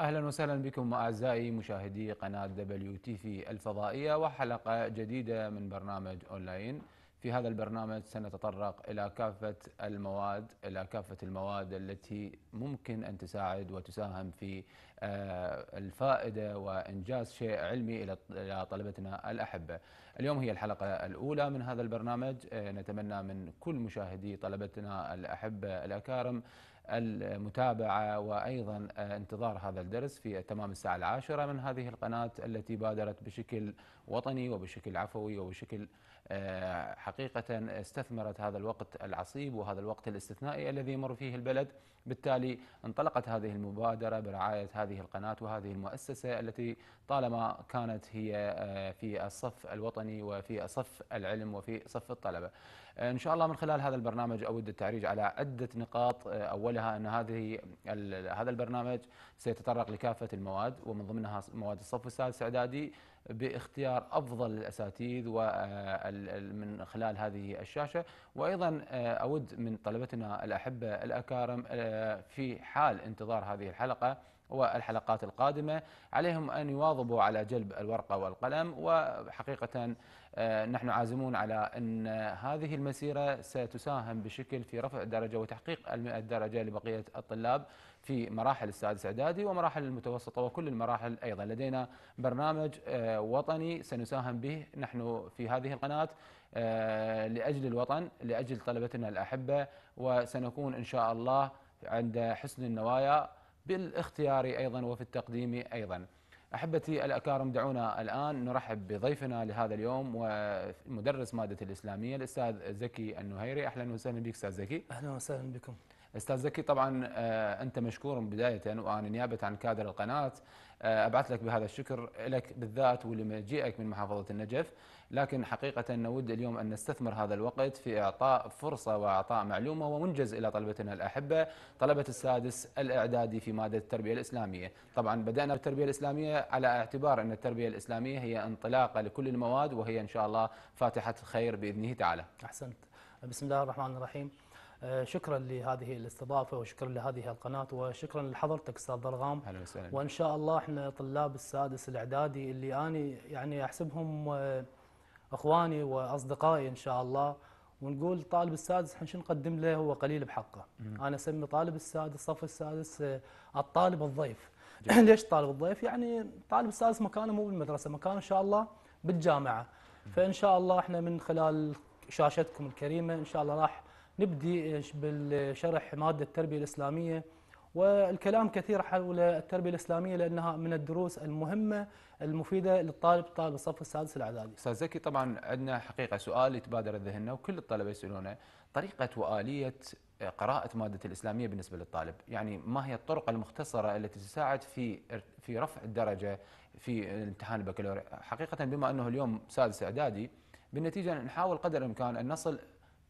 اهلا وسهلا بكم اعزائي مشاهدي قناه دبليو تي في الفضائيه وحلقه جديده من برنامج اونلاين في هذا البرنامج سنتطرق الى كافه المواد الى كافه المواد التي ممكن ان تساعد وتساهم في آه، الفائده وانجاز شيء علمي الى طلبتنا الاحبه. اليوم هي الحلقه الاولى من هذا البرنامج آه، نتمنى من كل مشاهدي طلبتنا الاحبه الاكارم المتابعة وأيضا آه، انتظار هذا الدرس في تمام الساعة العاشرة من هذه القناة التي بادرت بشكل وطني وبشكل عفوي وبشكل آه، حقيقة استثمرت هذا الوقت العصيب وهذا الوقت الاستثنائي الذي يمر فيه البلد بالتالي انطلقت هذه المبادرة برعاية هذه القناة وهذه المؤسسة التي طالما كانت هي آه، في الصف الوطني وفي صف العلم وفي صف الطلبة آه، إن شاء الله من خلال هذا البرنامج أود التعريج على عدة نقاط أولها أن هذه هذا البرنامج سيتطرق لكافة المواد ومن ضمنها مواد الصف السادس إعدادي باختيار افضل الاساتذه آه، ومن خلال هذه الشاشه وايضا آه، اود من طلبتنا الاحبه الاكارم آه، في حال انتظار هذه الحلقه والحلقات القادمة عليهم أن يواظبوا على جلب الورقة والقلم وحقيقة آه، نحن عازمون على أن هذه المسيرة ستساهم بشكل في رفع الدرجة وتحقيق المئة درجة لبقية الطلاب في مراحل السادس إعدادي ومراحل المتوسطة وكل المراحل أيضا لدينا برنامج آه، وطني سنساهم به نحن في هذه القناة آه، لأجل الوطن لأجل طلبتنا الأحبة وسنكون إن شاء الله عند حسن النوايا بالاختيار أيضا وفي التقديم أيضا أحبتي الأكارم دعونا الآن نرحب بضيفنا لهذا اليوم ومدرس مادة الإسلامية الأستاذ زكي النهيري أهلا وسهلا بك أستاذ زكي أهلا وسهلا بكم استاذ زكي طبعا آه، انت مشكور بدايه يعني، وانا نيابه عن كادر القناه آه، ابعث لك بهذا الشكر لك بالذات ولمجيئك من محافظه النجف لكن حقيقه نود اليوم ان نستثمر هذا الوقت في اعطاء فرصه واعطاء معلومه ومنجز الى طلبتنا الاحبه طلبه السادس الاعدادي في ماده التربيه الاسلاميه طبعا بدانا بالتربيه الاسلاميه على اعتبار ان التربيه الاسلاميه هي انطلاقه لكل المواد وهي ان شاء الله فاتحه الخير باذنه تعالى احسنت بسم الله الرحمن الرحيم آه، شكرا لهذه الاستضافه وشكرا لهذه القناه وشكرا لحضرتك استاذ ضرغام اهلا وسهلا وان شاء الله احنا طلاب السادس الاعدادي اللي اني يعني احسبهم آه، اخواني واصدقائي ان شاء الله ونقول طالب السادس احنا شو نقدم له هو قليل بحقه انا اسمي طالب السادس الصف السادس آه، الطالب الضيف ليش طالب الضيف يعني طالب السادس مكانه مو بالمدرسه مكانه ان شاء الله بالجامعه فان شاء الله احنا من خلال شاشتكم الكريمه ان شاء الله راح نبدي بالشرح مادة التربية الإسلامية والكلام كثير حول التربية الإسلامية لأنها من الدروس المهمة المفيدة للطالب طالب الصف السادس الإعدادي. أستاذ زكي طبعا عندنا حقيقة سؤال يتبادر ذهننا وكل الطلبة يسألونه طريقة وآلية قراءة مادة الإسلامية بالنسبة للطالب، يعني ما هي الطرق المختصرة التي تساعد في في رفع الدرجة في امتحان البكالوريا؟ حقيقة بما أنه اليوم سادس إعدادي بالنتيجة نحاول قدر الإمكان أن نصل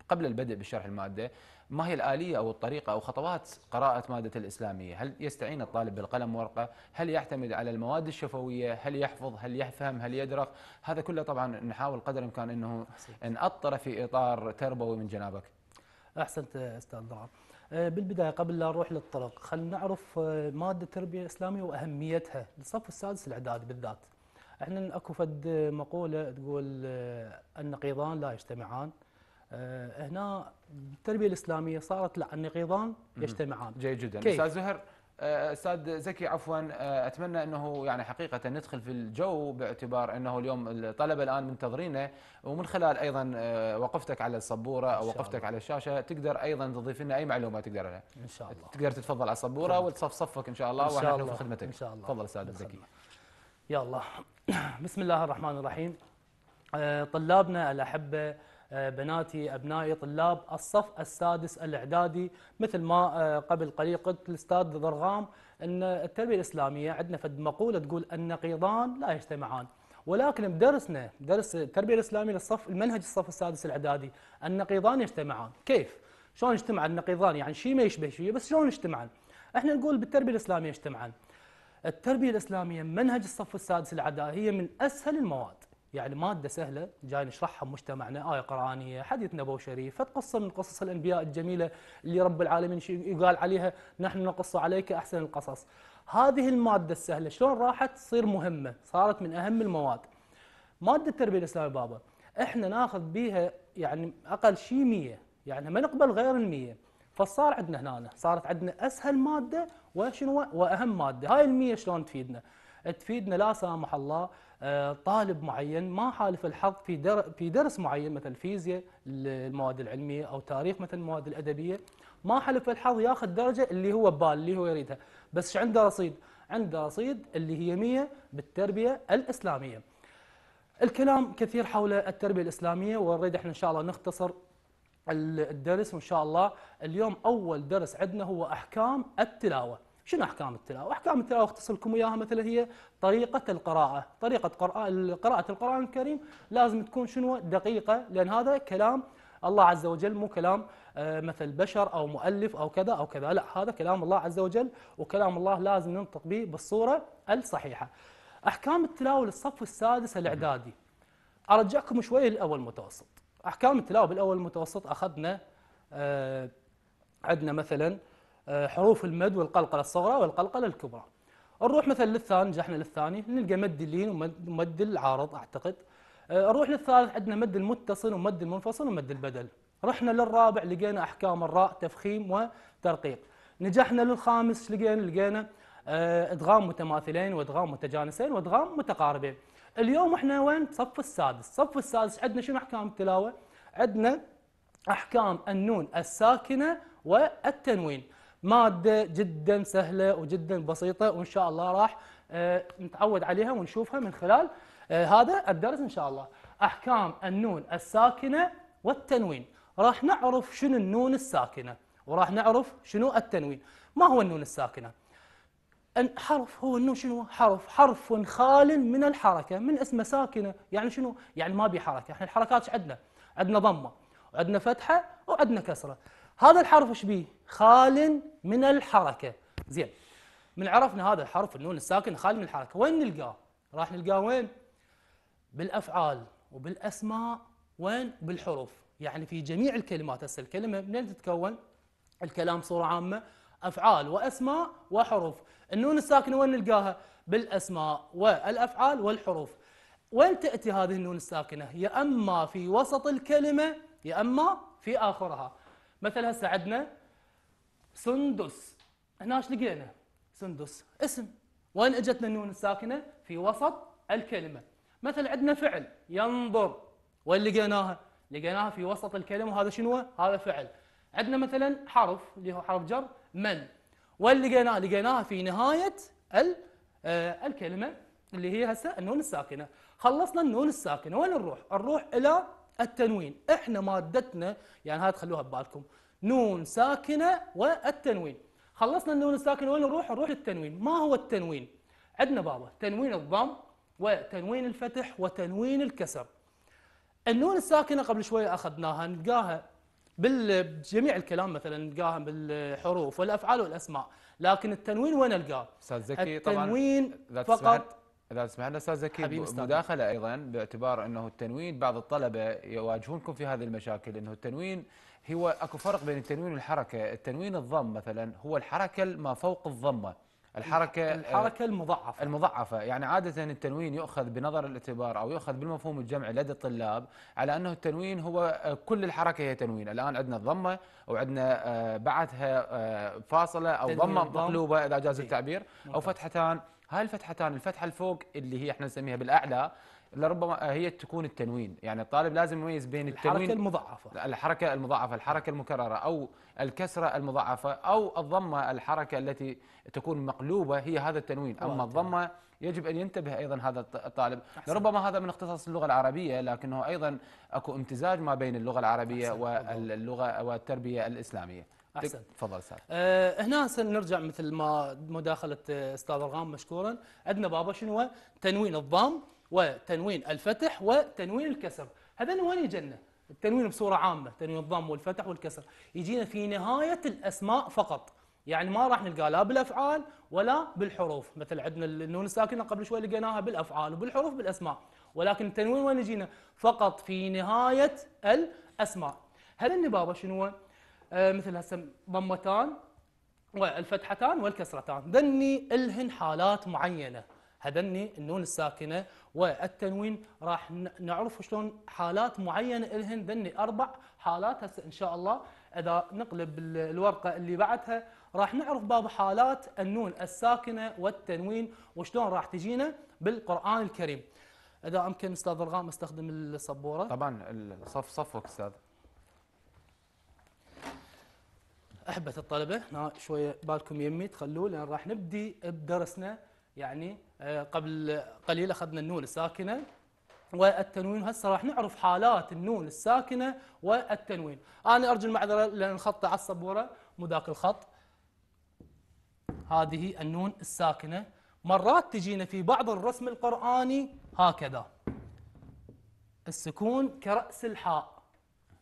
قبل البدء بشرح المادة ما هي الآلية أو الطريقة أو خطوات قراءة مادة الإسلامية هل يستعين الطالب بالقلم ورقة هل يعتمد على المواد الشفوية هل يحفظ هل يفهم هل يدرك هذا كله طبعا نحاول قدر الإمكان أنه ناطره في إطار تربوي من جنابك أحسنت أستاذ نعم آه، بالبداية قبل لا نروح للطرق خلينا نعرف آه، مادة التربية الإسلامية وأهميتها للصف السادس الإعدادي بالذات احنا اكو فد مقوله تقول النقيضان آه، لا يجتمعان آه، هنا التربيه الاسلاميه صارت لا النقيضان يجتمعان جيد جدا استاذ زهر آه، استاذ زكي عفوا آه، اتمنى انه يعني حقيقه ندخل في الجو باعتبار انه اليوم الطلبه الان منتظرينه ومن خلال ايضا وقفتك على السبوره او وقفتك على الشاشه تقدر ايضا تضيف لنا اي معلومه تقدر لها ان شاء الله تقدر تتفضل على السبوره وتصفصفك ان شاء الله ونحن في خدمتك ان شاء الله تفضل استاذ زكي يلا بسم الله الرحمن الرحيم طلابنا الاحبه آه، بناتي أبنائي طلاب الصف السادس الإعدادي مثل ما آه، قبل قليل قلت الأستاذ ضرغام أن التربية الإسلامية عندنا فد مقولة تقول النقيضان لا يجتمعان ولكن بدرسنا درس التربية الإسلامية للصف المنهج الصف السادس الإعدادي النقيضان يجتمعان كيف؟ شلون يجتمع النقيضان يعني شيء ما يشبه شيء بس شلون يجتمعان احنا نقول بالتربية الإسلامية يجتمعان التربية الإسلامية منهج الصف السادس الإعدادي هي من أسهل المواد يعني مادة سهلة جاي نشرحها بمجتمعنا آية قرآنية حديث نبوي شريف فتقصة من قصص الأنبياء الجميلة اللي رب العالمين يقال عليها نحن نقص عليك أحسن القصص هذه المادة السهلة شلون راحت تصير مهمة صارت من أهم المواد مادة التربية الإسلامية بابا احنا ناخذ بيها يعني أقل شيء 100 يعني ما نقبل غير ال 100 فصار عندنا هنا صارت عندنا أسهل مادة وشنو وأهم مادة هاي ال 100 شلون تفيدنا تفيدنا لا سامح الله آه، طالب معين ما حالف الحظ في در في درس معين مثل فيزياء المواد العلميه او تاريخ مثل المواد الادبيه ما حلف الحظ ياخذ درجه اللي هو بال اللي هو يريدها بس ايش عنده رصيد عنده رصيد اللي هي 100 بالتربيه الاسلاميه الكلام كثير حول التربيه الاسلاميه ونريد احنا ان شاء الله نختصر الدرس وان شاء الله اليوم اول درس عندنا هو احكام التلاوه شنو احكام التلاوه؟ احكام التلاوه اختصر لكم اياها مثلا هي طريقه القراءه، طريقه قراءه القران الكريم لازم تكون شنو دقيقه لان هذا كلام الله عز وجل مو كلام آه، مثل بشر او مؤلف او كذا او كذا، لا هذا كلام الله عز وجل وكلام الله لازم ننطق به بالصوره الصحيحه. احكام التلاوه للصف السادس الاعدادي. ارجعكم شويه للاول المتوسط. احكام التلاوه بالاول المتوسط اخذنا آه، عندنا مثلا آه، حروف المد والقلقلة الصغرى والقلقلة الكبرى نروح مثلا للثاني نجحنا للثاني نلقى مد اللين ومد العارض أعتقد آه، نروح للثالث عندنا مد المتصل ومد المنفصل ومد البدل رحنا للرابع لقينا أحكام الراء تفخيم وترقيق نجحنا للخامس لقينا لقينا آه، ادغام متماثلين وادغام متجانسين وادغام متقاربين اليوم احنا وين صف السادس صف السادس عندنا شنو احكام التلاوه عندنا احكام النون الساكنه والتنوين مادة جدا سهلة وجدا بسيطة وإن شاء الله راح آه، نتعود عليها ونشوفها من خلال آه، هذا الدرس إن شاء الله أحكام النون الساكنة والتنوين راح نعرف شنو النون الساكنة وراح نعرف شنو التنوين ما هو النون الساكنة؟ حرف هو النون شنو حرف حرف خال من الحركة من اسمه ساكنة يعني شنو يعني ما بي حركة احنا الحركات ايش عندنا عندنا ضمة وعندنا فتحة وعندنا كسرة هذا الحرف ايش بيه خال من الحركة زين من عرفنا هذا الحرف النون الساكن خال من الحركة وين نلقاه راح نلقاه وين بالأفعال وبالأسماء وين بالحروف يعني في جميع الكلمات هسه الكلمة منين تتكون الكلام صورة عامة أفعال وأسماء وحروف النون الساكنة وين نلقاها بالأسماء والأفعال والحروف وين تأتي هذه النون الساكنة يا أما في وسط الكلمة يا أما في آخرها مثلا هسه عندنا سندس هنا ايش لقينا؟ سندس اسم وين اجتنا النون الساكنه؟ في وسط الكلمه مثلا عندنا فعل ينظر وين لقيناها؟ لقيناها في وسط الكلمه وهذا شنو؟ هذا فعل عندنا مثلا حرف اللي هو حرف جر من وين لقيناها؟ لقيناها في نهايه ال آه الكلمه اللي هي هسه النون الساكنه خلصنا النون الساكنه وين نروح؟ نروح الى التنوين احنا مادتنا يعني هاي تخلوها ببالكم نون ساكنة والتنوين خلصنا النون الساكنة وين نروح؟ نروح للتنوين ما هو التنوين؟ عندنا بابا تنوين الضم وتنوين الفتح وتنوين الكسر النون الساكنة قبل شوية أخذناها نلقاها بجميع الكلام مثلا نلقاها بالحروف والافعال والاسماء لكن التنوين وين نلقاه؟ استاذ زكي التنوين طبعا فقط اذا تسمح لنا استاذ زكي مداخله ايضا باعتبار انه التنوين بعض الطلبه يواجهونكم في هذه المشاكل انه التنوين هو اكو فرق بين التنوين والحركه التنوين الضم مثلا هو الحركه ما فوق الضمه الحركه الحركه آه، المضعفه المضعفه، يعني عاده التنوين يؤخذ بنظر الاعتبار او يؤخذ بالمفهوم الجمعي لدى الطلاب على انه التنوين هو آه، كل الحركه هي تنوين الان عندنا الضمه وعندنا آه، بعدها فاصله او ضمه مقلوبه اذا جاز إيه. التعبير او فتحتان هاي الفتحتان الفتحه الفوق اللي هي احنا نسميها بالاعلى لربما هي تكون التنوين يعني الطالب لازم يميز بين التنوين الحركة المضاعفة الحركة المضاعفة الحركة المكررة أو الكسرة المضاعفة أو الضمة الحركة التي تكون مقلوبة هي هذا التنوين أما الضمة يجب أن ينتبه أيضا هذا الطالب أحسن. لربما هذا من اختصاص اللغة العربية لكنه أيضا أكو امتزاج ما بين اللغة العربية واللغة والتربية الإسلامية احسن تفضل استاذ أه هنا سنرجع مثل ما مداخله آه، استاذ الغام مشكورا عندنا بابا شنو تنوين الضم وتنوين الفتح وتنوين الكسر هذا وين يجنا التنوين بصوره عامه تنوين الضم والفتح والكسر يجينا في نهايه الاسماء فقط يعني ما راح نلقاه لا بالافعال ولا بالحروف مثل عندنا النون الساكنه قبل شوي لقيناها بالافعال وبالحروف بالاسماء ولكن التنوين وين يجينا فقط في نهايه الاسماء هل النبابه شنو هو آه، مثل هسه ضمتان والفتحتان والكسرتان دني الهن حالات معينه هذني النون الساكنه والتنوين راح نعرف شلون حالات معينه الهن دني اربع حالات هسه ان شاء الله اذا نقلب الورقه اللي بعدها راح نعرف باب حالات النون الساكنه والتنوين وشلون راح تجينا بالقران الكريم اذا امكن استاذ الغام استخدم السبوره طبعا الصف صفك استاذ احبه الطلبه شويه بالكم يمي تخلوه لان راح نبدي بدرسنا يعني آه، قبل قليل اخذنا النون الساكنه والتنوين هسه راح نعرف حالات النون الساكنه والتنوين انا ارجو المعذره لان خطي على السبوره مو ذاك الخط هذه النون الساكنه مرات تجينا في بعض الرسم القراني هكذا السكون كراس الحاء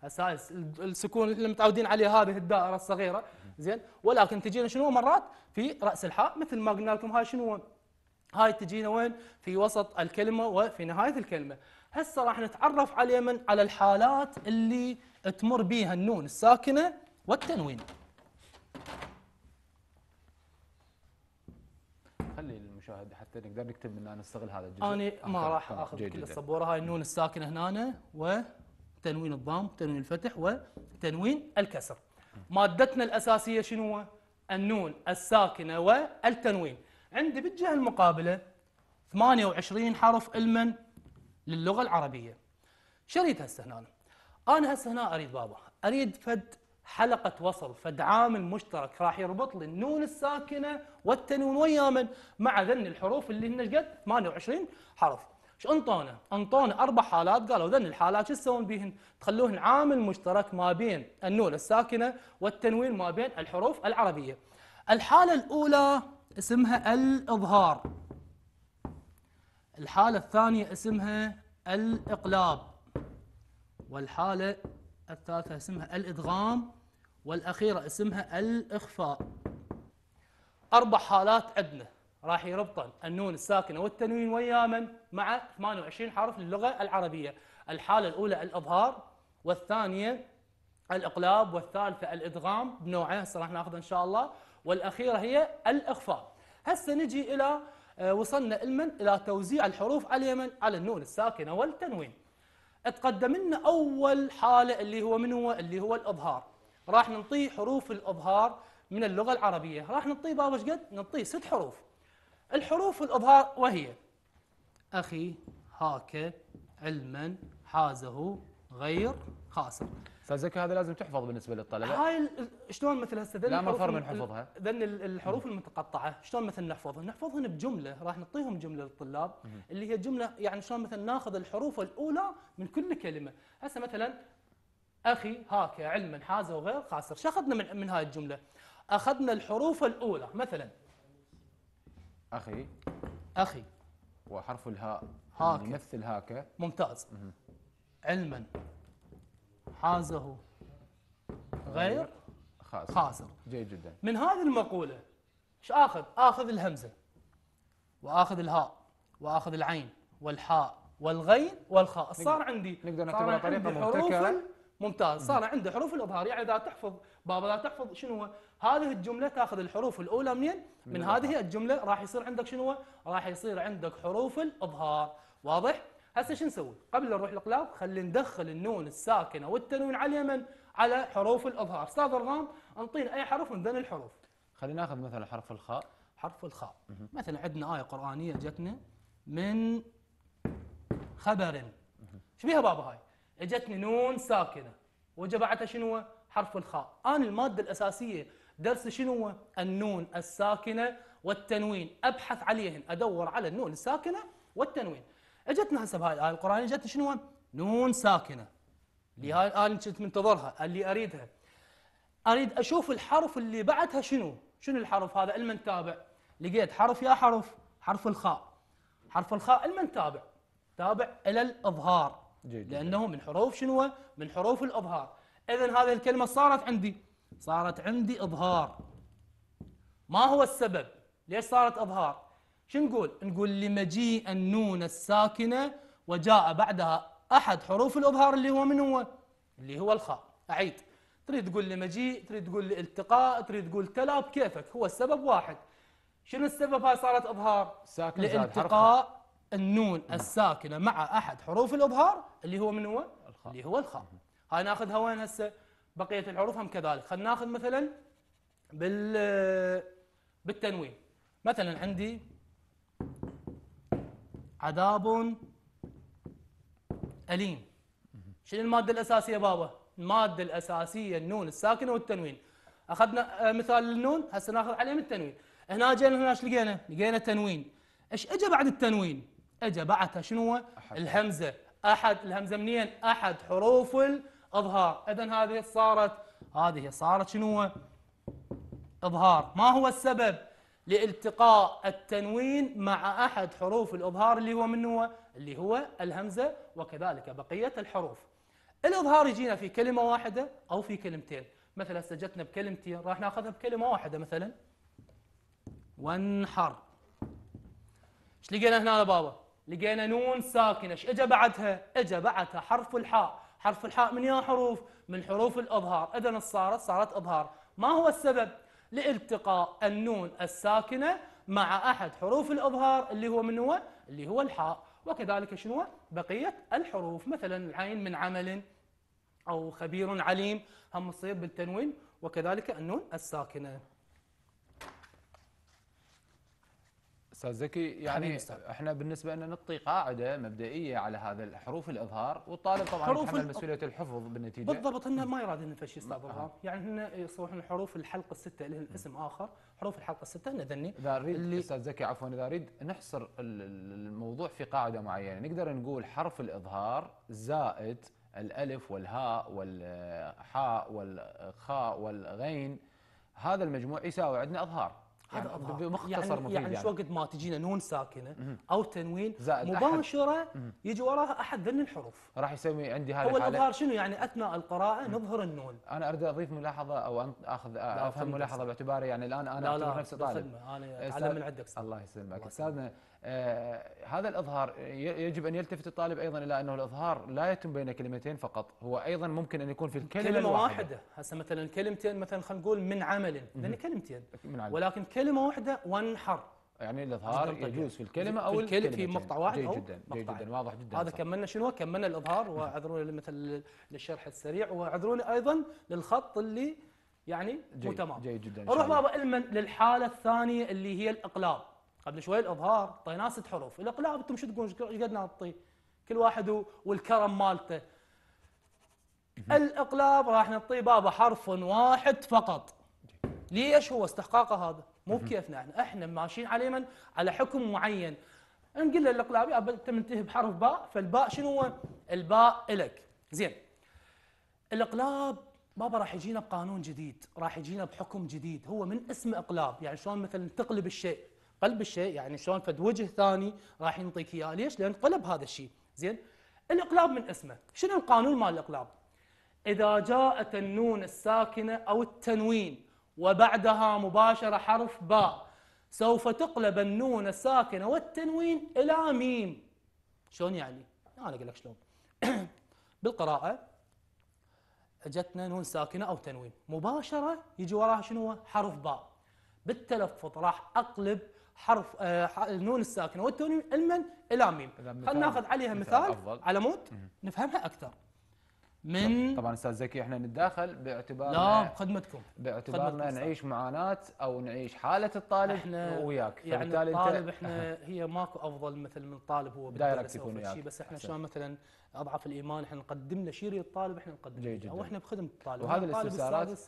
اساس السكون اللي متعودين عليه هذه الدائره الصغيره زين ولكن تجينا شنو مرات في راس الحاء مثل ما قلنا لكم هاي شنو هاي تجينا وين في وسط الكلمه وفي نهايه الكلمه هسه راح نتعرف على من على الحالات اللي تمر بيها النون الساكنه والتنوين خلي المشاهد حتى نقدر نكتب من نستغل هذا الجزء انا ما راح اخذ كل السبوره هاي النون الساكنه هنا و تنوين الضم تنوين الفتح وتنوين الكسر مادتنا الأساسية شنو النون الساكنة والتنوين عندي بالجهة المقابلة 28 حرف المن للغة العربية شريت هسه هنا أنا هسه هنا أريد بابا أريد فد حلقة وصل فد عامل مشترك راح يربط لي النون الساكنة والتنوين ويا من مع ذن الحروف اللي هن قد 28 حرف شو انطونا؟ انطونا اربع حالات قالوا ذن الحالات شو تسوون بهن؟ تخلوهن عامل مشترك ما بين النون الساكنه والتنوين ما بين الحروف العربيه. الحاله الاولى اسمها الاظهار. الحاله الثانيه اسمها الاقلاب. والحاله الثالثه اسمها الادغام والاخيره اسمها الاخفاء. اربع حالات عندنا راح يربطن النون الساكنه والتنوين ويا من مع 28 حرف للغه العربيه الحاله الاولى الاظهار والثانيه الاقلاب والثالثه الادغام بنوعه هسه راح ناخذه ان شاء الله والاخيره هي الاخفاء هسه نجي الى آه، وصلنا المن الى توزيع الحروف على اليمن على النون الساكنه والتنوين تقدم لنا اول حاله اللي هو من هو اللي هو الاظهار راح نعطيه حروف الاظهار من اللغه العربيه راح نعطيه بابا قد نعطيه ست حروف الحروف الاظهار وهي أخي هاك علما حازه غير خاسر استاذ هذا لازم تحفظ بالنسبه للطلبه هاي شلون مثل هسه لا مفر من حفظها ذن الحروف المتقطعه شلون مثلا نحفظها نحفظهن بجمله راح نعطيهم جمله للطلاب اللي هي جمله يعني شلون مثلا ناخذ الحروف الاولى من كل كلمه هسه مثلا اخي هاك علما حازه غير خاسر شو اخذنا من, من هاي الجمله اخذنا الحروف الاولى مثلا أخي أخي وحرف الهاء هاك يمثل يعني هاك ممتاز علما حازه غير خاسر خاسر جيد جدا من هذه المقولة ايش آخذ؟ آخذ الهمزة وآخذ الهاء وآخذ العين والحاء والغين والخاء صار عندي نقدر نعتبرها طريقة مبتكرة ممتاز صار عنده حروف الاظهار يعني اذا تحفظ بابا اذا تحفظ شنو هذه الجمله تاخذ الحروف الاولى منين من, من هذه الجمله راح يصير عندك شنو راح يصير عندك حروف الاظهار واضح هسه شو نسوي قبل نروح للقلاب خلينا ندخل النون الساكنه والتنوين على اليمن على حروف الاظهار استاذ رغام انطينا اي حرف من ذن الحروف خلينا ناخذ مثلا حرف الخاء حرف الخاء مثلا عندنا ايه قرانيه جتنا من خبر ايش بيها بابا هاي اجتني نون ساكنه وجا بعدها شنو حرف الخاء انا الماده الاساسيه درس شنو النون الساكنه والتنوين ابحث عليهن ادور على النون الساكنه والتنوين اجتنا هسه هاي الايه القرانيه اجتني شنو نون ساكنه اللي هاي انا كنت منتظرها اللي اريدها اريد اشوف الحرف اللي بعدها شنو شنو الحرف هذا تابع لقيت حرف يا حرف حرف الخاء حرف الخاء تابع تابع الى الاظهار جيد لأنه من حروف شنو من حروف الإظهار إذا هذه الكلمة صارت عندي صارت عندي إظهار ما هو السبب ليش صارت إظهار شو نقول نقول لمجيء النون الساكنة وجاء بعدها أحد حروف الإظهار اللي هو من هو اللي هو الخاء أعيد تريد تقول لمجيء تريد تقول لالتقاء تريد تقول تلاب كيفك هو السبب واحد شنو السبب هاي صارت اظهار لالتقاء النون نعم. الساكنة مع أحد حروف الإظهار اللي هو من هو؟ الخاء اللي هو الخاء هاي ناخذها وين هسه؟ بقية الحروف هم كذلك خلينا ناخذ مثلا بال بالتنوين مثلا عندي عذاب أليم شنو المادة الأساسية بابا؟ المادة الأساسية النون الساكنة والتنوين أخذنا آه، مثال النون هسه ناخذ عليهم التنوين هنا جينا هنا ايش لقينا؟ لقينا تنوين ايش اجى بعد التنوين؟ اجى بعدها شنو الهمزه احد الهمزه منين احد حروف الاظهار اذا هذه صارت هذه صارت شنو اظهار ما هو السبب لالتقاء التنوين مع احد حروف الاظهار اللي هو من هو اللي هو الهمزه وكذلك بقيه الحروف الاظهار يجينا في كلمه واحده او في كلمتين مثلا سجلتنا بكلمتين راح ناخذها بكلمه واحده مثلا وانحر ايش لقينا هنا يا بابا لقينا نون ساكنة ايش اجى بعدها؟ اجى بعدها حرف الحاء، حرف الحاء من يا حروف؟ من حروف الإظهار، إذا صارت؟ صارت إظهار، ما هو السبب؟ لالتقاء النون الساكنة مع أحد حروف الإظهار اللي هو من هو؟ اللي هو الحاء، وكذلك شنو؟ بقية الحروف، مثلا العين من عمل أو خبير عليم، هم تصير بالتنوين وكذلك النون الساكنة. استاذ زكي يعني احنا بالنسبه لنا نعطي قاعده مبدئيه على هذا حروف الاظهار والطالب طبعا يتحمل ال... مسؤوليه الحفظ بالنتيجه بالضبط انه ما يراد انه فشي استاذ اظهار يعني هنا يصلحون حروف الحلقه السته هي اسم اخر حروف الحلقه السته نذني اذا اريد اللي... استاذ زكي عفوا اذا اريد نحصر الموضوع في قاعده معينه نقدر نقول حرف الاظهار زائد الالف والهاء والحاء والخاء والغين هذا المجموع يساوي عندنا اظهار هذا يعني اظهار بمختصر يعني-, يعني, يعني شو وقت ما تجينا نون ساكنه او تنوين مباشره يجي وراها احد ذن الحروف راح يسوي عندي هذا هو الاظهار شنو يعني اثناء القراءه نظهر النون انا اريد اضيف ملاحظه او اخذ افهم ملاحظه باعتباري يعني الان انا لا لا نفسي طالب انا اتعلم من عندك الله يسلمك استاذنا آه، هذا الإظهار يجب أن يلتفت الطالب أيضا إلى أنه الإظهار لا يتم بين كلمتين فقط هو أيضا ممكن أن يكون في الكلمة كلمة واحدة هسه مثلا كلمتين مثلا خلينا نقول من عمل لأن كلمتين من عمل. ولكن كلمة واحدة وانحر يعني الاظهار يجوز في الكلمه او في, الكلمة في مقطع واحد جيد او جدا جيد جدا واضح جدا هذا كملنا شنو كملنا الاظهار واعذروني مثل للشرح السريع واعذروني ايضا للخط اللي يعني مو تمام جيد جدا اروح بابا للحاله الثانيه اللي هي الاقلاب قبل شوي الاظهار اعطيناه ست حروف الاقلاب انتم شو تقولون ايش قد نعطي كل واحد والكرم مالته الاقلاب راح نعطيه بابا حرف واحد فقط ليش هو استحقاقه هذا مو بكيفنا احنا احنا ماشيين على من على حكم معين نقول له الاقلاب انت منتهي بحرف باء فالباء شنو هو الباء لك زين الاقلاب بابا راح يجينا بقانون جديد راح يجينا بحكم جديد هو من اسم اقلاب يعني شلون مثلا تقلب الشيء قلب الشيء يعني شلون فد وجه ثاني راح ينطيك اياه ليش؟ لان قلب هذا الشيء زين الاقلاب من اسمه شنو القانون مال الاقلاب؟ اذا جاءت النون الساكنه او التنوين وبعدها مباشره حرف باء سوف تقلب النون الساكنه والتنوين الى ميم شلون يعني؟ انا اقول لك شلون بالقراءه اجتنا نون ساكنه او تنوين مباشره يجي وراها شنو حرف باء بالتلفظ راح اقلب حرف آه، النون الساكنه والتونيم المن الى ميم خلينا ناخذ عليها مثال, مثال أفضل. على مود نفهمها اكثر من طبعا استاذ زكي احنا نتداخل باعتبار لا خدمتكم باعتبارنا نعيش معاناه او نعيش حاله الطالب احنا وياك يعني الطالب احنا هي ماكو افضل مثل من الطالب هو بالدرس او شيء بس احنا شلون مثلا اضعف الايمان احنا نقدم له شيء الطالب احنا نقدم له او احنا بخدمه الطالب وهذه الاستفسارات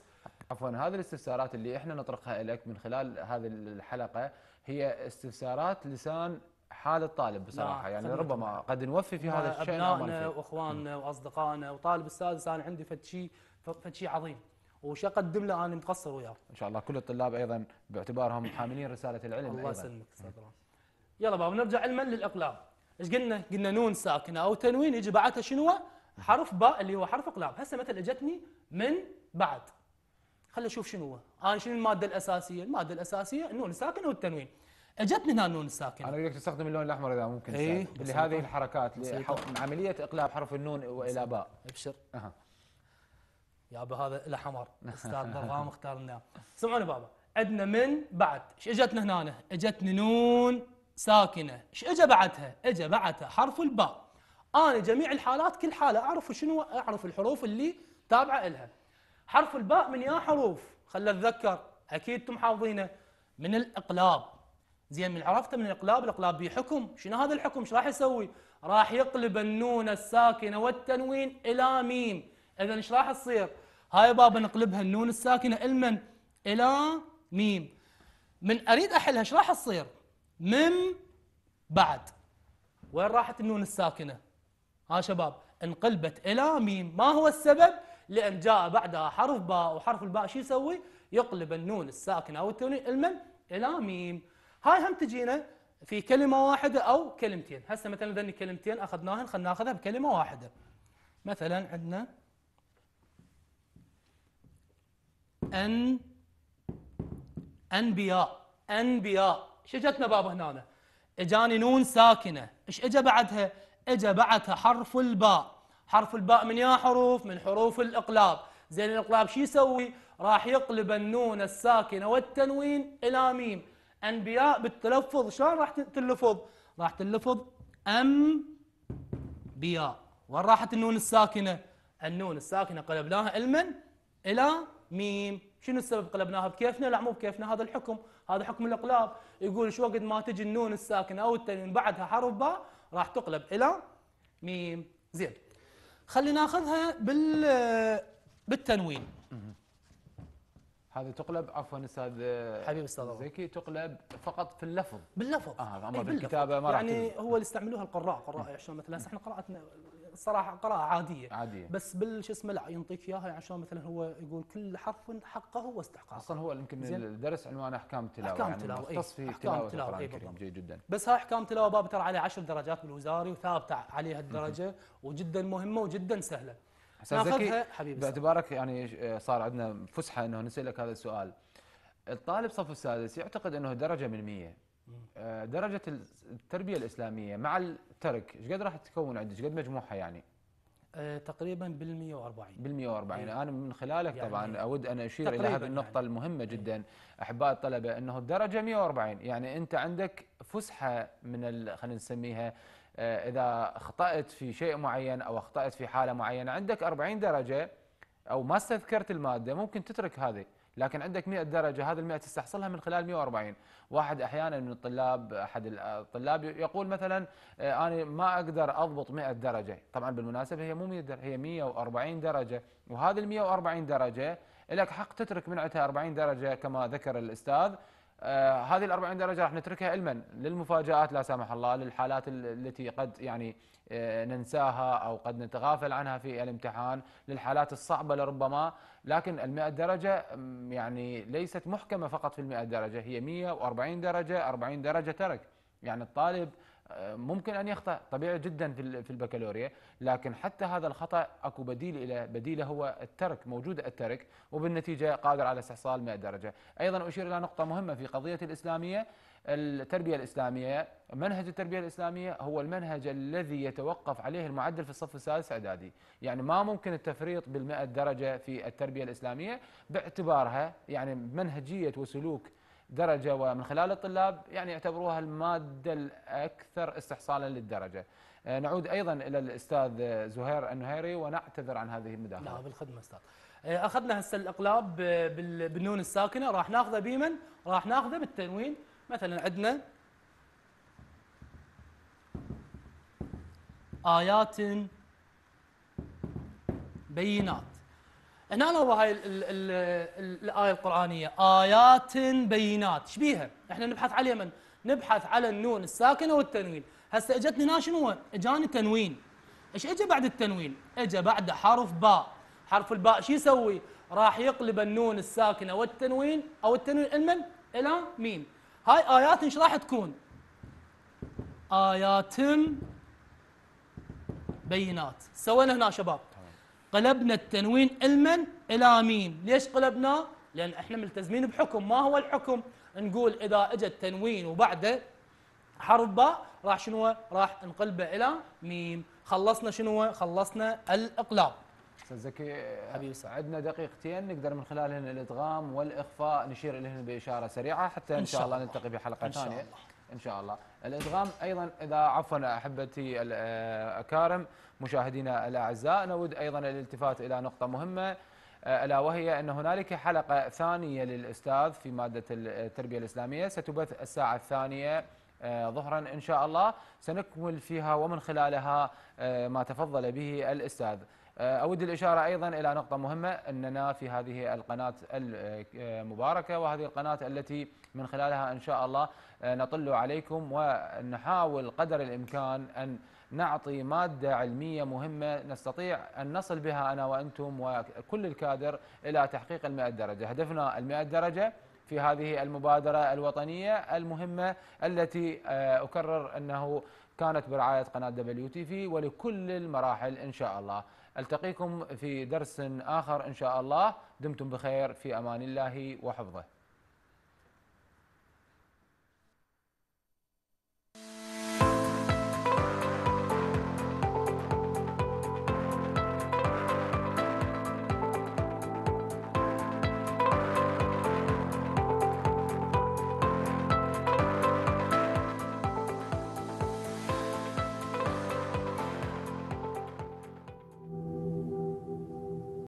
عفوا هذه الاستفسارات اللي احنا نطرقها لك من خلال هذه الحلقه هي استفسارات لسان حال الطالب بصراحه يعني ربما قد نوفي في هذا الشيء ابنائنا واخواننا واصدقائنا وطالب السادس انا عندي فد شيء فد شيء عظيم وش اقدم له انا مقصر وياه ان شاء الله كل الطلاب ايضا باعتبارهم حاملين رساله العلم الله يسلمك يلا بابا نرجع علما للاقلاب ايش قلنا قلنا نون ساكنه او تنوين يجي بعدها شنو حرف باء اللي هو حرف اقلاب هسه مثلا اجتني من بعد خلينا نشوف شنو هو انا شنو الماده الاساسيه الماده الاساسيه النون الساكن والتنوين اجتني هنا النون الساكن انا اقول لك تستخدم اللون الاحمر اذا ممكن اي لهذه الحركات عمليه اقلاب حرف النون والى باء ابشر يا يابا هذا الاحمر استاذ اختار لنا سمعوني بابا عندنا من بعد ايش اجتنا هنا اجتني نون ساكنه ايش اجى بعدها اجى بعدها حرف الباء انا جميع الحالات كل حاله اعرف شنو اعرف الحروف اللي تابعه لها حرف الباء من يا حروف خلي اتذكر اكيد انتم حافظينه من الاقلاب زين من عرفته من الاقلاب الاقلاب به حكم شنو هذا الحكم ايش راح يسوي راح يقلب النون الساكنه والتنوين الى ميم اذا ايش راح تصير هاي بابا نقلبها النون الساكنه المن الى ميم من اريد احلها ايش راح تصير مم بعد وين راحت النون الساكنه ها شباب انقلبت الى ميم ما هو السبب لأن جاء بعدها حرف باء وحرف الباء شو يسوي؟ يقلب النون الساكنة أو التونية المن إلى ميم هاي هم تجينا في كلمة واحدة أو كلمتين هسه مثلا ذني كلمتين أخذناهن خلينا ناخذها بكلمة واحدة مثلا عندنا أن أنبياء أنبياء شجتنا باب هنا اجاني نون ساكنه ايش اجى بعدها اجى بعدها حرف الباء حرف الباء من يا حروف من حروف الإقلاب زين الإقلاب شو يسوي راح يقلب النون الساكنة والتنوين إلى ميم أنبياء بالتلفظ شلون راح تلفظ راح تلفظ أم بياء وين راحت النون الساكنة النون الساكنة قلبناها المن إلى ميم شنو السبب قلبناها بكيفنا لا مو بكيفنا هذا الحكم هذا حكم الإقلاب يقول شو وقت ما تجي النون الساكنة أو التنوين بعدها حرف باء راح تقلب إلى ميم زين خلينا ناخذها بال بالتنوين هذه تقلب عفوا استاذ حبيب استاذ زكي تقلب فقط في اللفظ باللفظ اه إيه، اما بالكتابه ما راح يعني هو اللي استعملوها القراء قراء يعني عشان مثلا احنا قراءتنا صراحه قراءه عاديه عاديه بس بالش اسمه لا ينطيك اياها يعني عشان مثلا هو يقول كل حرف حقه واستحقاقه اصلا هو يمكن درس عنوان احكام التلاوه احكام يعني تلاوه إيه. مختص في أحكام التلاوه اي القران إيه جيد جدا بس هاي احكام التلاوه باب ترى عليه 10 درجات بالوزاري وثابته عليها الدرجه وجدا مهمه وجدا سهله ناخذها حبيبي باعتبارك يعني صار عندنا فسحه انه نسالك هذا السؤال الطالب صف السادس يعتقد انه درجه من 100 آه، درجه التربيه الاسلاميه مع الترك ايش قد راح تكون عندك؟ ايش قد مجموعها يعني؟ آه، تقريبا بال 140 بال 140 يعني انا من خلالك يعني طبعا إيه. اود ان اشير الى هذه النقطه يعني المهمه إيه. جدا احباء الطلبه انه الدرجه 140 يعني انت عندك فسحه من خلينا نسميها آه، اذا اخطات في شيء معين او اخطات في حاله معينه عندك 40 درجه او ما استذكرت الماده ممكن تترك هذه لكن عندك 100 درجه هذا ال 100 تستحصلها من خلال 140 واحد احيانا من الطلاب احد الطلاب يقول مثلا آه، انا ما اقدر اضبط 100 درجه طبعا بالمناسبه هي مو 100 درجه هي 140 درجه وهذه ال 140 درجه لك حق تترك من 40 درجه كما ذكر الاستاذ آه هذه ال 40 درجه راح نتركها علما للمفاجات لا سمح الله للحالات التي قد يعني آه، ننساها او قد نتغافل عنها في الامتحان للحالات الصعبه لربما لكن ال 100 درجه يعني ليست محكمه فقط في ال 100 درجه هي 140 درجه 40 درجه ترك يعني الطالب ممكن ان يخطا طبيعي جدا في البكالوريا لكن حتى هذا الخطا اكو بديل الى بديله هو الترك موجود الترك وبالنتيجه قادر على استحصال 100 درجه ايضا اشير الى نقطه مهمه في قضيه الاسلاميه التربية الإسلامية منهج التربية الإسلامية هو المنهج الذي يتوقف عليه المعدل في الصف السادس إعدادي يعني ما ممكن التفريط بال100 درجة في التربية الإسلامية باعتبارها يعني منهجية وسلوك درجه ومن خلال الطلاب يعني يعتبروها الماده الاكثر استحصالا للدرجه. آه، نعود ايضا الى الاستاذ زهير النهيري ونعتذر عن هذه المداخله. لا بالخدمه استاذ. آه، اخذنا هسه الاقلاب آه، بالنون الساكنه راح ناخذه بيمن راح ناخذه بالتنوين مثلا عندنا آيات بينات هنا هو هاي الايه القرانيه ايات بينات ايش بيها؟ احنا نبحث على من؟ نبحث على النون الساكنه والتنوين هسه اجتني هنا شنو؟ اجاني تنوين ايش اجى بعد التنوين؟ اجى بعد حرف باء حرف الباء شو يسوي؟ راح يقلب النون الساكنه والتنوين او التنوين المن الى ميم هاي ايات ايش راح تكون؟ ايات بينات سوينا هنا شباب قلبنا التنوين علما إلى مين ليش قلبناه لأن إحنا ملتزمين بحكم ما هو الحكم نقول إذا اجى التنوين وبعده حرف باء راح شنو راح نقلبه إلى ميم خلصنا شنو خلصنا الإقلاب استاذ زكي حبيبي عندنا دقيقتين نقدر من خلالهن الادغام والاخفاء نشير اليهن باشاره سريعه حتى ان, شاء الله نلتقي بحلقه ثانيه ان شاء الله الادغام ايضا اذا عفوا احبتي الاكارم آه، مشاهدينا الاعزاء نود ايضا الالتفات الى نقطه مهمه آه، الا وهي ان هنالك حلقه ثانيه للاستاذ في ماده آه، التربيه الاسلاميه ستبث الساعه الثانيه ظهرا ان شاء الله سنكمل فيها ومن خلالها ما تفضل به الاستاذ أود الإشارة أيضا إلى نقطة مهمة أننا في هذه القناة المباركة وهذه القناة التي من خلالها إن شاء الله آه، نطل عليكم ونحاول قدر الإمكان أن نعطي مادة علمية مهمة نستطيع أن نصل بها أنا وأنتم وكل الكادر إلى تحقيق المئة درجة هدفنا المئة درجة في هذه المبادرة الوطنية المهمة التي آه، أكرر أنه كانت برعاية قناة دبليو تي في ولكل المراحل إن شاء الله ألتقيكم في درس آخر إن شاء الله دمتم بخير في أمان الله وحفظه